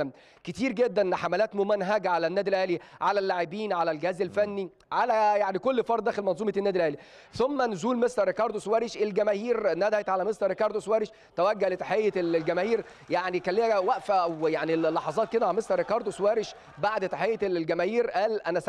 القمم كتير جدا حملات ممنهجه على النادي الاهلي على اللاعبين على الجهاز الفني على يعني كل فرد داخل منظومه النادي الاهلي ثم نزول مستر ريكاردو سواريش الجماهير ندهت على مستر ريكاردو سواريش توجه لتحيه الجماهير يعني كان ليها وقفه او يعني لحظات كده مستر ريكاردو سواريش بعد تحيه الجماهير قال انا